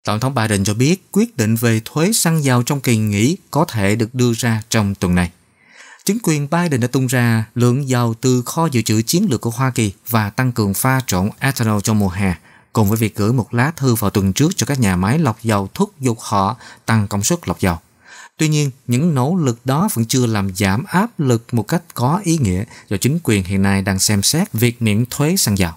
Tổng thống Biden cho biết quyết định về thuế xăng dầu trong kỳ nghỉ có thể được đưa ra trong tuần này. Chính quyền Biden đã tung ra lượng dầu từ kho dự trữ chiến lược của Hoa Kỳ và tăng cường pha trộn ethanol trong mùa hè, cùng với việc gửi một lá thư vào tuần trước cho các nhà máy lọc dầu thúc giục họ tăng công suất lọc dầu. Tuy nhiên, những nỗ lực đó vẫn chưa làm giảm áp lực một cách có ý nghĩa do chính quyền hiện nay đang xem xét việc miễn thuế xăng dầu.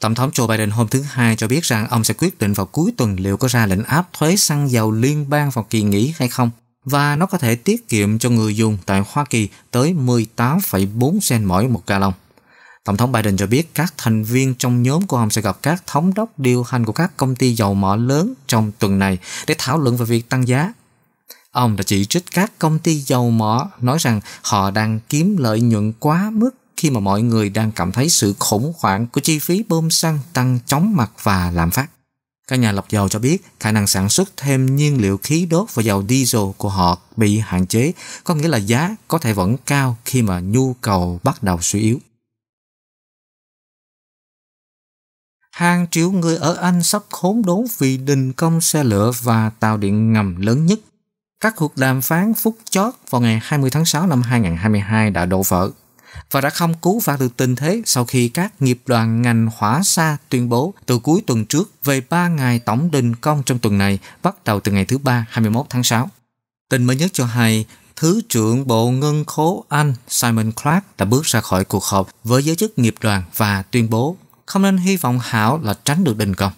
Tổng thống Joe Biden hôm thứ Hai cho biết rằng ông sẽ quyết định vào cuối tuần liệu có ra lệnh áp thuế xăng dầu liên bang vào kỳ nghỉ hay không và nó có thể tiết kiệm cho người dùng tại Hoa Kỳ tới 18,4 sen mỗi một gallon. Tổng thống Biden cho biết các thành viên trong nhóm của ông sẽ gặp các thống đốc điều hành của các công ty dầu mỏ lớn trong tuần này để thảo luận về việc tăng giá. Ông đã chỉ trích các công ty dầu mỏ nói rằng họ đang kiếm lợi nhuận quá mức khi mà mọi người đang cảm thấy sự khủng hoảng của chi phí bơm xăng tăng chóng mặt và lạm phát. Các nhà lọc dầu cho biết khả năng sản xuất thêm nhiên liệu khí đốt và dầu diesel của họ bị hạn chế, có nghĩa là giá có thể vẫn cao khi mà nhu cầu bắt đầu suy yếu. Hàng triệu người ở Anh sắp khốn đốn vì đình công xe lửa và tàu điện ngầm lớn nhất. Các cuộc đàm phán phút chót vào ngày 20 tháng 6 năm 2022 đã đổ vỡ và đã không cứu vãn được tình thế sau khi các nghiệp đoàn ngành hỏa xa tuyên bố từ cuối tuần trước về 3 ngày tổng đình công trong tuần này bắt đầu từ ngày thứ ba 21 tháng 6. tình mới nhất cho hay, Thứ trưởng Bộ Ngân khố Anh Simon Clark đã bước ra khỏi cuộc họp với giới chức nghiệp đoàn và tuyên bố không nên hy vọng Hảo là tránh được đình công.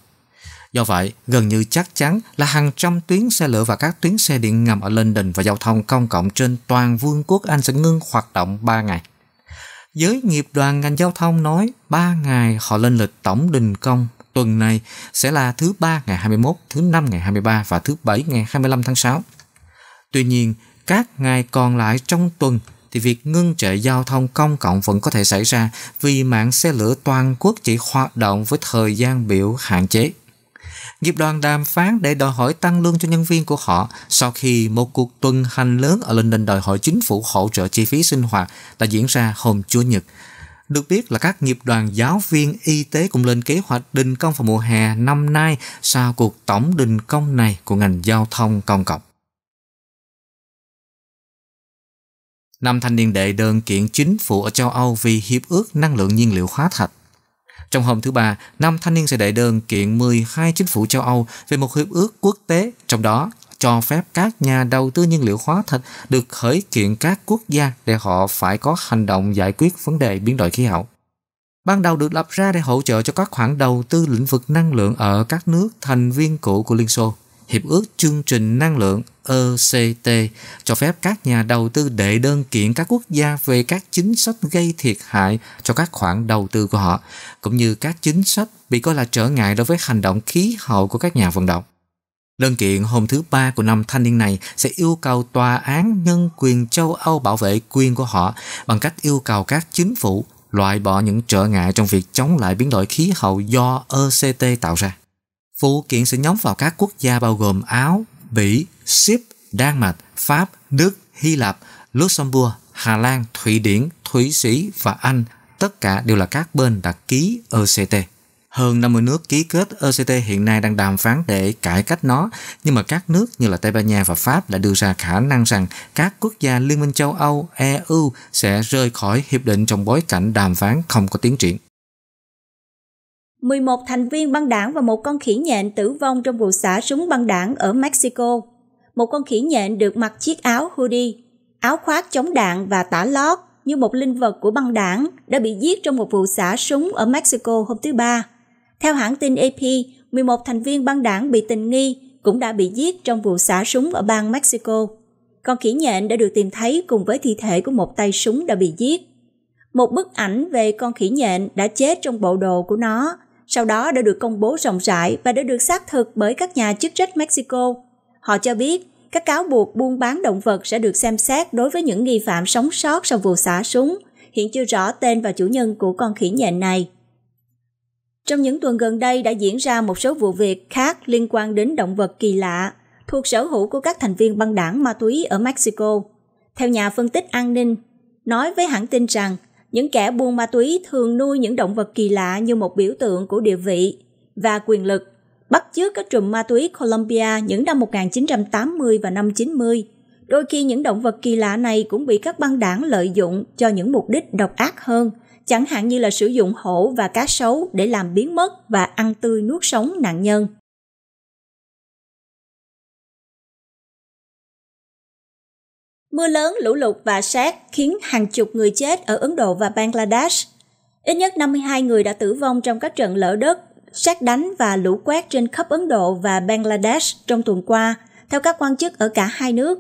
Do vậy, gần như chắc chắn là hàng trăm tuyến xe lửa và các tuyến xe điện ngầm ở London và giao thông công cộng trên toàn vương quốc Anh sẽ ngưng hoạt động 3 ngày. Giới nghiệp đoàn ngành giao thông nói 3 ngày họ lên lịch tổng đình công tuần này sẽ là thứ 3 ngày 21, thứ 5 ngày 23 và thứ 7 ngày 25 tháng 6. Tuy nhiên, các ngày còn lại trong tuần thì việc ngưng trệ giao thông công cộng vẫn có thể xảy ra vì mạng xe lửa toàn quốc chỉ hoạt động với thời gian biểu hạn chế. Nghiệp đoàn đàm phán để đòi hỏi tăng lương cho nhân viên của họ sau khi một cuộc tuần hành lớn ở London đòi hỏi chính phủ hỗ trợ chi phí sinh hoạt đã diễn ra hôm Chủ nhật. Được biết là các nghiệp đoàn giáo viên y tế cũng lên kế hoạch đình công vào mùa hè năm nay sau cuộc tổng đình công này của ngành giao thông công cộng. Năm thanh niên đệ đơn kiện chính phủ ở châu Âu vì hiệp ước năng lượng nhiên liệu hóa thạch trong hôm thứ Ba, năm thanh niên sẽ đệ đơn kiện 12 chính phủ châu Âu về một hiệp ước quốc tế, trong đó cho phép các nhà đầu tư nhiên liệu hóa thạch được khởi kiện các quốc gia để họ phải có hành động giải quyết vấn đề biến đổi khí hậu. Ban đầu được lập ra để hỗ trợ cho các khoản đầu tư lĩnh vực năng lượng ở các nước thành viên cũ của Liên Xô. Hiệp ước chương trình năng lượng ECT cho phép các nhà đầu tư đệ đơn kiện các quốc gia về các chính sách gây thiệt hại cho các khoản đầu tư của họ, cũng như các chính sách bị coi là trở ngại đối với hành động khí hậu của các nhà vận động. Đơn kiện hôm thứ Ba của năm thanh niên này sẽ yêu cầu Tòa án Nhân quyền châu Âu bảo vệ quyền của họ bằng cách yêu cầu các chính phủ loại bỏ những trở ngại trong việc chống lại biến đổi khí hậu do ECT tạo ra. Phụ kiện sẽ nhóm vào các quốc gia bao gồm Áo, Bỉ, Ship, Đan Mạch, Pháp, Đức, Hy Lạp, Luxembourg, Hà Lan, Thụy Điển, Thụy Sĩ và Anh, tất cả đều là các bên đã ký ECT. Hơn 50 nước ký kết ECT hiện nay đang đàm phán để cải cách nó, nhưng mà các nước như là Tây Ban Nha và Pháp đã đưa ra khả năng rằng các quốc gia Liên minh châu Âu, EU sẽ rời khỏi hiệp định trong bối cảnh đàm phán không có tiến triển. 11 thành viên băng đảng và một con khỉ nhện tử vong trong vụ xả súng băng đảng ở Mexico. Một con khỉ nhện được mặc chiếc áo hoodie, áo khoác chống đạn và tả lót như một linh vật của băng đảng đã bị giết trong một vụ xả súng ở Mexico hôm thứ Ba. Theo hãng tin AP, 11 thành viên băng đảng bị tình nghi cũng đã bị giết trong vụ xả súng ở bang Mexico. Con khỉ nhện đã được tìm thấy cùng với thi thể của một tay súng đã bị giết. Một bức ảnh về con khỉ nhện đã chết trong bộ đồ của nó sau đó đã được công bố rộng rãi và đã được xác thực bởi các nhà chức trách Mexico. Họ cho biết các cáo buộc buôn bán động vật sẽ được xem xét đối với những nghi phạm sống sót sau vụ xả súng, hiện chưa rõ tên và chủ nhân của con khỉ nhện này. Trong những tuần gần đây đã diễn ra một số vụ việc khác liên quan đến động vật kỳ lạ thuộc sở hữu của các thành viên băng đảng ma túy ở Mexico. Theo nhà phân tích an ninh, nói với hãng tin rằng những kẻ buôn ma túy thường nuôi những động vật kỳ lạ như một biểu tượng của địa vị và quyền lực, bắt chước các trùm ma túy Colombia những năm 1980 và năm 90. Đôi khi những động vật kỳ lạ này cũng bị các băng đảng lợi dụng cho những mục đích độc ác hơn, chẳng hạn như là sử dụng hổ và cá sấu để làm biến mất và ăn tươi nuốt sống nạn nhân. Mưa lớn, lũ lụt và sát khiến hàng chục người chết ở Ấn Độ và Bangladesh. Ít nhất 52 người đã tử vong trong các trận lở đất, sát đánh và lũ quét trên khắp Ấn Độ và Bangladesh trong tuần qua, theo các quan chức ở cả hai nước.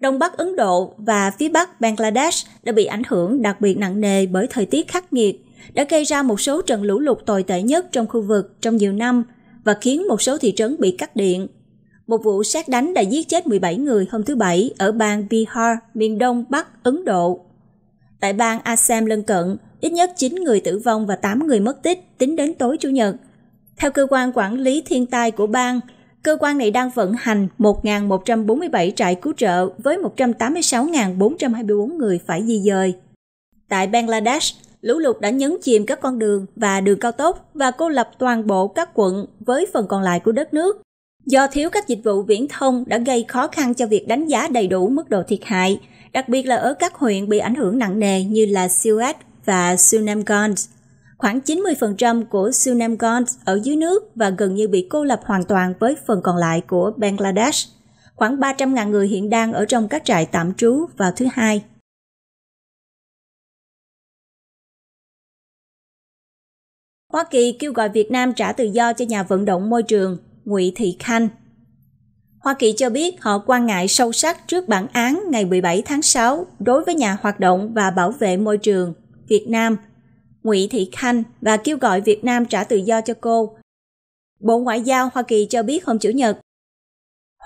Đông Bắc Ấn Độ và phía Bắc Bangladesh đã bị ảnh hưởng đặc biệt nặng nề bởi thời tiết khắc nghiệt, đã gây ra một số trận lũ lụt tồi tệ nhất trong khu vực trong nhiều năm và khiến một số thị trấn bị cắt điện, một vụ sát đánh đã giết chết 17 người hôm thứ Bảy ở bang Bihar, miền đông Bắc Ấn Độ. Tại bang Assam lân cận, ít nhất 9 người tử vong và 8 người mất tích tính đến tối Chủ nhật. Theo cơ quan quản lý thiên tai của bang, cơ quan này đang vận hành 1.147 trại cứu trợ với 186.424 người phải di dời. Tại Bangladesh, lũ lụt đã nhấn chìm các con đường và đường cao tốc và cô lập toàn bộ các quận với phần còn lại của đất nước. Do thiếu các dịch vụ viễn thông đã gây khó khăn cho việc đánh giá đầy đủ mức độ thiệt hại, đặc biệt là ở các huyện bị ảnh hưởng nặng nề như là Siuat và Sunamganj. Khoảng 90% của Sunamganj ở dưới nước và gần như bị cô lập hoàn toàn với phần còn lại của Bangladesh. Khoảng 300.000 người hiện đang ở trong các trại tạm trú vào thứ hai. Hoa Kỳ kêu gọi Việt Nam trả tự do cho nhà vận động môi trường Ngụy Thị Khanh. Hoa Kỳ cho biết họ quan ngại sâu sắc trước bản án ngày 17 tháng 6 đối với nhà hoạt động và bảo vệ môi trường Việt Nam, Ngụy Thị Khanh và kêu gọi Việt Nam trả tự do cho cô. Bộ Ngoại giao Hoa Kỳ cho biết hôm Chủ nhật,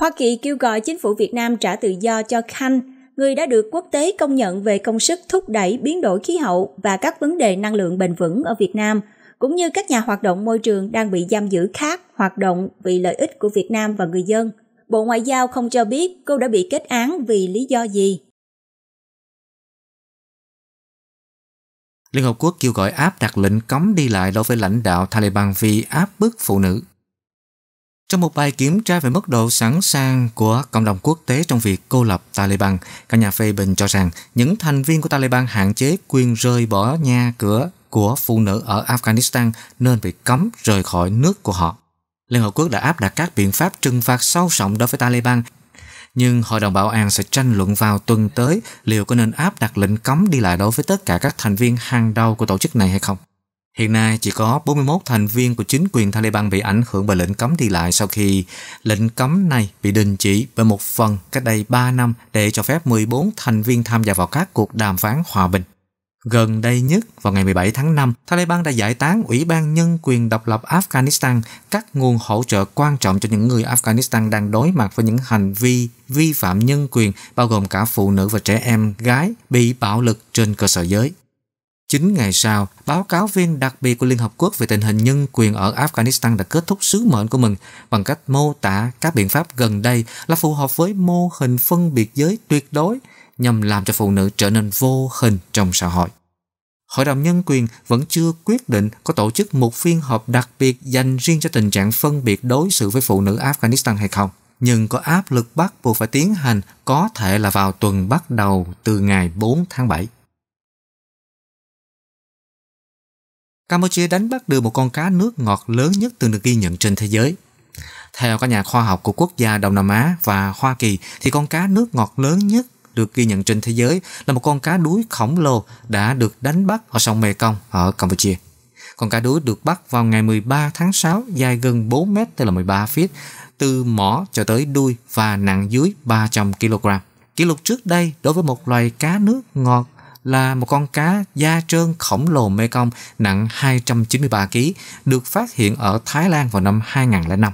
Hoa Kỳ kêu gọi chính phủ Việt Nam trả tự do cho Khanh, người đã được quốc tế công nhận về công sức thúc đẩy biến đổi khí hậu và các vấn đề năng lượng bền vững ở Việt Nam – cũng như các nhà hoạt động môi trường đang bị giam giữ khác hoạt động vì lợi ích của Việt Nam và người dân. Bộ Ngoại giao không cho biết cô đã bị kết án vì lý do gì. Liên Hợp Quốc kêu gọi áp đặt lệnh cấm đi lại đối với lãnh đạo Taliban vì áp bức phụ nữ. Trong một bài kiểm tra về mức độ sẵn sàng của cộng đồng quốc tế trong việc cô lập Taliban, các nhà phê bình cho rằng những thành viên của Taliban hạn chế quyền rời bỏ nhà cửa của phụ nữ ở Afghanistan nên bị cấm rời khỏi nước của họ. Liên Hợp Quốc đã áp đặt các biện pháp trừng phạt sâu rộng đối với Taliban, nhưng Hội đồng Bảo an sẽ tranh luận vào tuần tới liệu có nên áp đặt lệnh cấm đi lại đối với tất cả các thành viên hàng đầu của tổ chức này hay không. Hiện nay chỉ có 41 thành viên của chính quyền Taliban bị ảnh hưởng bởi lệnh cấm đi lại sau khi lệnh cấm này bị đình chỉ bởi một phần cách đây 3 năm để cho phép 14 thành viên tham gia vào các cuộc đàm phán hòa bình. Gần đây nhất, vào ngày 17 tháng 5, Taliban đã giải tán Ủy ban Nhân quyền độc lập Afghanistan, các nguồn hỗ trợ quan trọng cho những người Afghanistan đang đối mặt với những hành vi vi phạm nhân quyền, bao gồm cả phụ nữ và trẻ em gái bị bạo lực trên cơ sở giới. Chín ngày sau, báo cáo viên đặc biệt của Liên Hợp Quốc về tình hình nhân quyền ở Afghanistan đã kết thúc sứ mệnh của mình bằng cách mô tả các biện pháp gần đây là phù hợp với mô hình phân biệt giới tuyệt đối nhằm làm cho phụ nữ trở nên vô hình trong xã hội. Hội đồng Nhân quyền vẫn chưa quyết định có tổ chức một phiên họp đặc biệt dành riêng cho tình trạng phân biệt đối xử với phụ nữ Afghanistan hay không. Nhưng có áp lực bắt buộc phải tiến hành có thể là vào tuần bắt đầu từ ngày 4 tháng 7. Campuchia đánh bắt được một con cá nước ngọt lớn nhất từng được ghi nhận trên thế giới. Theo các nhà khoa học của quốc gia Đông Nam Á và Hoa Kỳ thì con cá nước ngọt lớn nhất được ghi nhận trên thế giới là một con cá đuối khổng lồ đã được đánh bắt ở sông Mekong ở Campuchia. Con cá đuối được bắt vào ngày 13 tháng 6, dài gần 4 mét, tức là 13 feet, từ mỏ cho tới đuôi và nặng dưới 300 kg. Kỷ lục trước đây đối với một loài cá nước ngọt là một con cá da trơn khổng lồ Mekong nặng 293 kg được phát hiện ở Thái Lan vào năm 2005.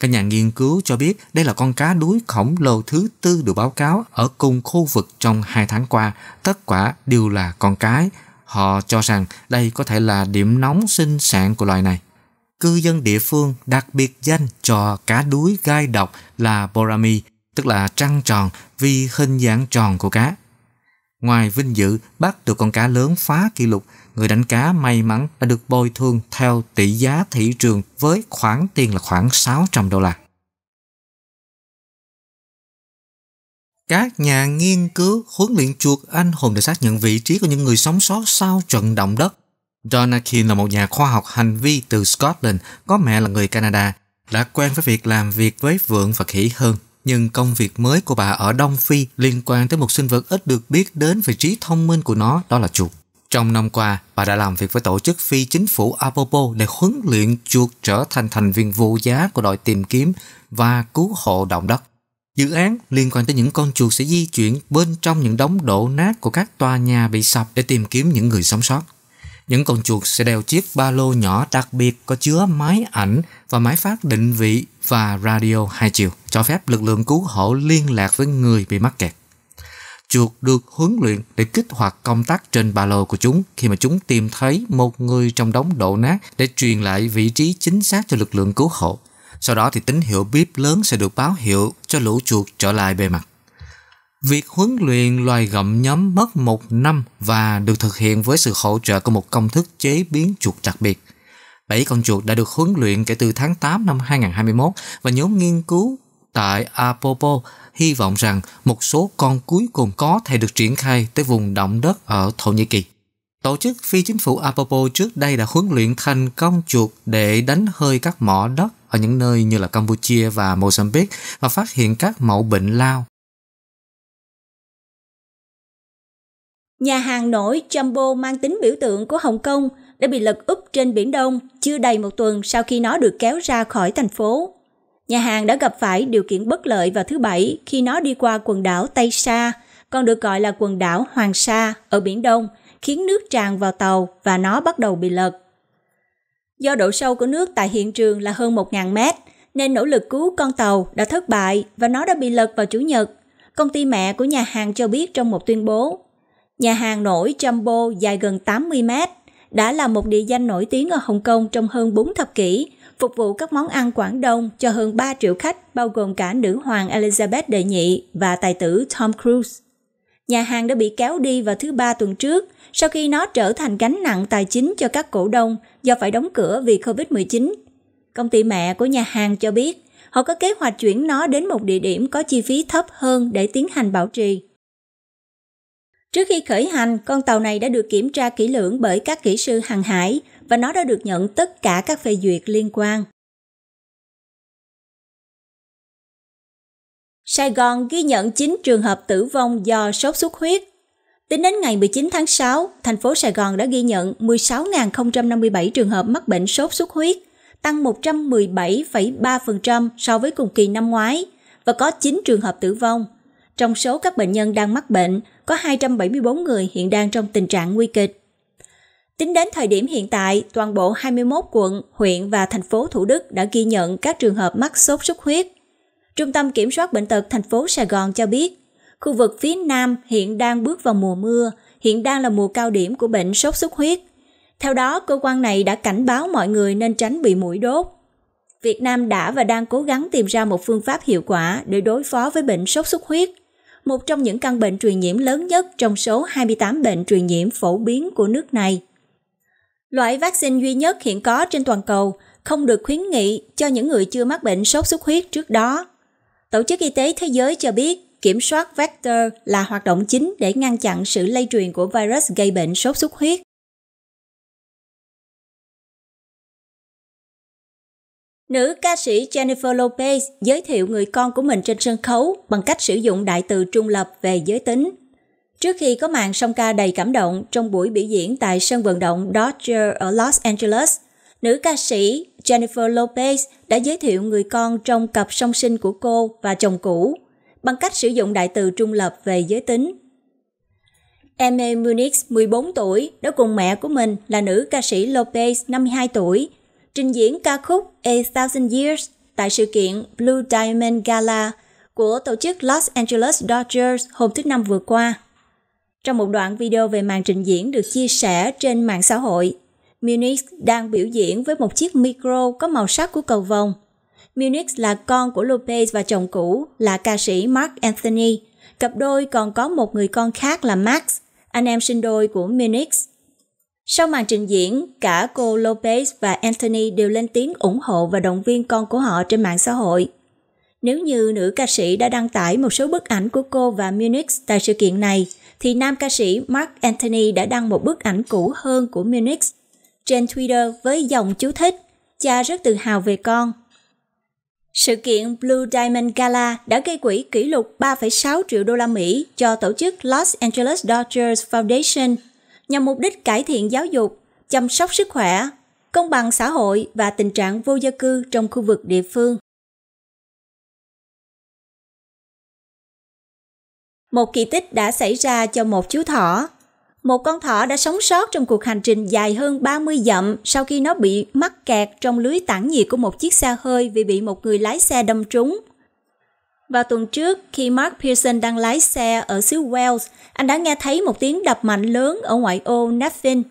Các nhà nghiên cứu cho biết đây là con cá đuối khổng lồ thứ tư được báo cáo ở cùng khu vực trong hai tháng qua. Tất quả đều là con cái. Họ cho rằng đây có thể là điểm nóng sinh sản của loài này. Cư dân địa phương đặc biệt danh cho cá đuối gai độc là Borami, tức là trăng tròn vì hình dạng tròn của cá. Ngoài vinh dự bắt được con cá lớn phá kỷ lục, người đánh cá may mắn đã được bồi thường theo tỷ giá thị trường với khoản tiền là khoảng 600 đô la. Các nhà nghiên cứu huấn luyện chuột anh hùng để xác nhận vị trí của những người sống sót sau trận động đất. Donna Keane là một nhà khoa học hành vi từ Scotland, có mẹ là người Canada, đã quen với việc làm việc với vượn và khỉ hơn. Nhưng công việc mới của bà ở Đông Phi liên quan tới một sinh vật ít được biết đến về trí thông minh của nó, đó là chuột. Trong năm qua, bà đã làm việc với tổ chức phi chính phủ Apopo để huấn luyện chuột trở thành thành viên vô giá của đội tìm kiếm và cứu hộ động đất. Dự án liên quan tới những con chuột sẽ di chuyển bên trong những đống đổ nát của các tòa nhà bị sập để tìm kiếm những người sống sót. Những con chuột sẽ đeo chiếc ba lô nhỏ đặc biệt có chứa máy ảnh và máy phát định vị và radio hai chiều, cho phép lực lượng cứu hộ liên lạc với người bị mắc kẹt chuột được huấn luyện để kích hoạt công tắc trên ba lô của chúng khi mà chúng tìm thấy một người trong đống đổ nát để truyền lại vị trí chính xác cho lực lượng cứu hộ. Sau đó thì tín hiệu bíp lớn sẽ được báo hiệu cho lũ chuột trở lại bề mặt. Việc huấn luyện loài gặm nhóm mất một năm và được thực hiện với sự hỗ trợ của một công thức chế biến chuột đặc biệt. Bảy con chuột đã được huấn luyện kể từ tháng 8 năm 2021 và nhóm nghiên cứu tại Apopo hy vọng rằng một số con cuối cùng có thể được triển khai tới vùng động đất ở Thổ Nhĩ Kỳ. Tổ chức phi chính phủ Apopo trước đây đã huấn luyện thành công chuột để đánh hơi các mỏ đất ở những nơi như là Campuchia và Mozambique và phát hiện các mẫu bệnh lao. Nhà hàng nổi Jumbo mang tính biểu tượng của Hồng Kông đã bị lật úp trên Biển Đông chưa đầy một tuần sau khi nó được kéo ra khỏi thành phố. Nhà hàng đã gặp phải điều kiện bất lợi vào thứ Bảy khi nó đi qua quần đảo Tây Sa, còn được gọi là quần đảo Hoàng Sa ở Biển Đông, khiến nước tràn vào tàu và nó bắt đầu bị lật. Do độ sâu của nước tại hiện trường là hơn 1.000 mét, nên nỗ lực cứu con tàu đã thất bại và nó đã bị lật vào Chủ nhật. Công ty mẹ của nhà hàng cho biết trong một tuyên bố, nhà hàng nổi Jumbo dài gần 80 mét đã là một địa danh nổi tiếng ở Hồng Kông trong hơn 4 thập kỷ phục vụ các món ăn Quảng Đông cho hơn 3 triệu khách, bao gồm cả nữ hoàng Elizabeth đệ nhị và tài tử Tom Cruise. Nhà hàng đã bị kéo đi vào thứ ba tuần trước, sau khi nó trở thành gánh nặng tài chính cho các cổ đông do phải đóng cửa vì COVID-19. Công ty mẹ của nhà hàng cho biết họ có kế hoạch chuyển nó đến một địa điểm có chi phí thấp hơn để tiến hành bảo trì. Trước khi khởi hành, con tàu này đã được kiểm tra kỹ lưỡng bởi các kỹ sư hàng hải và nó đã được nhận tất cả các phê duyệt liên quan. Sài Gòn ghi nhận 9 trường hợp tử vong do sốt xuất huyết. Tính đến ngày 19 tháng 6, thành phố Sài Gòn đã ghi nhận 16.057 trường hợp mắc bệnh sốt xuất huyết, tăng 117,3% so với cùng kỳ năm ngoái và có 9 trường hợp tử vong. Trong số các bệnh nhân đang mắc bệnh, có 274 người hiện đang trong tình trạng nguy kịch. Tính đến thời điểm hiện tại, toàn bộ 21 quận, huyện và thành phố Thủ Đức đã ghi nhận các trường hợp mắc sốt xuất huyết. Trung tâm Kiểm soát Bệnh tật thành phố Sài Gòn cho biết, khu vực phía Nam hiện đang bước vào mùa mưa, hiện đang là mùa cao điểm của bệnh sốt xuất huyết. Theo đó, cơ quan này đã cảnh báo mọi người nên tránh bị mũi đốt. Việt Nam đã và đang cố gắng tìm ra một phương pháp hiệu quả để đối phó với bệnh sốt xuất huyết, một trong những căn bệnh truyền nhiễm lớn nhất trong số 28 bệnh truyền nhiễm phổ biến của nước này. Loại vaccine duy nhất hiện có trên toàn cầu không được khuyến nghị cho những người chưa mắc bệnh sốt xuất huyết trước đó. Tổ chức Y tế Thế giới cho biết kiểm soát vector là hoạt động chính để ngăn chặn sự lây truyền của virus gây bệnh sốt xuất huyết. Nữ ca sĩ Jennifer Lopez giới thiệu người con của mình trên sân khấu bằng cách sử dụng đại từ trung lập về giới tính Trước khi có màn song ca đầy cảm động trong buổi biểu diễn tại sân vận động Dodger ở Los Angeles, nữ ca sĩ Jennifer Lopez đã giới thiệu người con trong cặp song sinh của cô và chồng cũ bằng cách sử dụng đại từ trung lập về giới tính. Emme Munich, 14 tuổi, đã cùng mẹ của mình là nữ ca sĩ Lopez, 52 tuổi, trình diễn ca khúc A Thousand Years tại sự kiện Blue Diamond Gala của tổ chức Los Angeles Dodgers hôm thứ Năm vừa qua. Trong một đoạn video về màn trình diễn được chia sẻ trên mạng xã hội, Munich đang biểu diễn với một chiếc micro có màu sắc của cầu vồng. Munich là con của Lopez và chồng cũ là ca sĩ Mark Anthony. Cặp đôi còn có một người con khác là Max, anh em sinh đôi của Munich. Sau màn trình diễn, cả cô Lopez và Anthony đều lên tiếng ủng hộ và động viên con của họ trên mạng xã hội. Nếu như nữ ca sĩ đã đăng tải một số bức ảnh của cô và Munich tại sự kiện này, thì nam ca sĩ Mark Anthony đã đăng một bức ảnh cũ hơn của Munich trên Twitter với dòng chú thích Cha rất tự hào về con. Sự kiện Blue Diamond Gala đã gây quỹ kỷ lục 3,6 triệu đô la Mỹ cho tổ chức Los Angeles Dodgers Foundation nhằm mục đích cải thiện giáo dục, chăm sóc sức khỏe, công bằng xã hội và tình trạng vô gia cư trong khu vực địa phương. một kỳ tích đã xảy ra cho một chú thỏ. Một con thỏ đã sống sót trong cuộc hành trình dài hơn 30 dặm sau khi nó bị mắc kẹt trong lưới tản nhiệt của một chiếc xe hơi vì bị một người lái xe đâm trúng. Vào tuần trước, khi Mark Pearson đang lái xe ở xứ Wales, anh đã nghe thấy một tiếng đập mạnh lớn ở ngoại ô Neffin.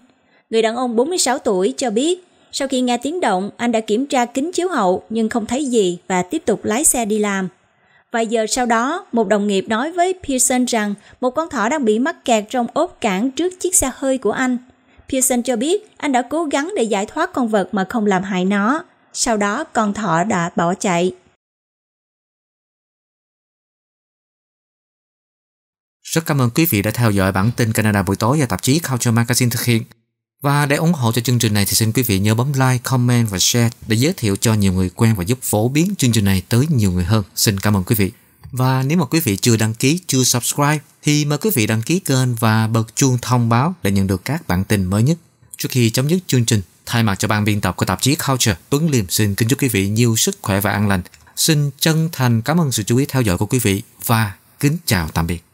Người đàn ông 46 tuổi cho biết, sau khi nghe tiếng động, anh đã kiểm tra kính chiếu hậu nhưng không thấy gì và tiếp tục lái xe đi làm. Vài giờ sau đó, một đồng nghiệp nói với Pearson rằng một con thỏ đang bị mắc kẹt trong ốp cản trước chiếc xe hơi của anh. Pearson cho biết anh đã cố gắng để giải thoát con vật mà không làm hại nó. Sau đó con thỏ đã bỏ chạy. Rất cảm ơn quý vị đã theo dõi bản tin Canada buổi tối và tạp chí Culture Magazine thực hiện. Và để ủng hộ cho chương trình này thì xin quý vị nhớ bấm like, comment và share để giới thiệu cho nhiều người quen và giúp phổ biến chương trình này tới nhiều người hơn. Xin cảm ơn quý vị. Và nếu mà quý vị chưa đăng ký, chưa subscribe thì mời quý vị đăng ký kênh và bật chuông thông báo để nhận được các bản tin mới nhất. Trước khi chấm dứt chương trình, thay mặt cho ban biên tập của tạp chí Culture, Tuấn Liêm xin kính chúc quý vị nhiều sức khỏe và an lành. Xin chân thành cảm ơn sự chú ý theo dõi của quý vị và kính chào tạm biệt.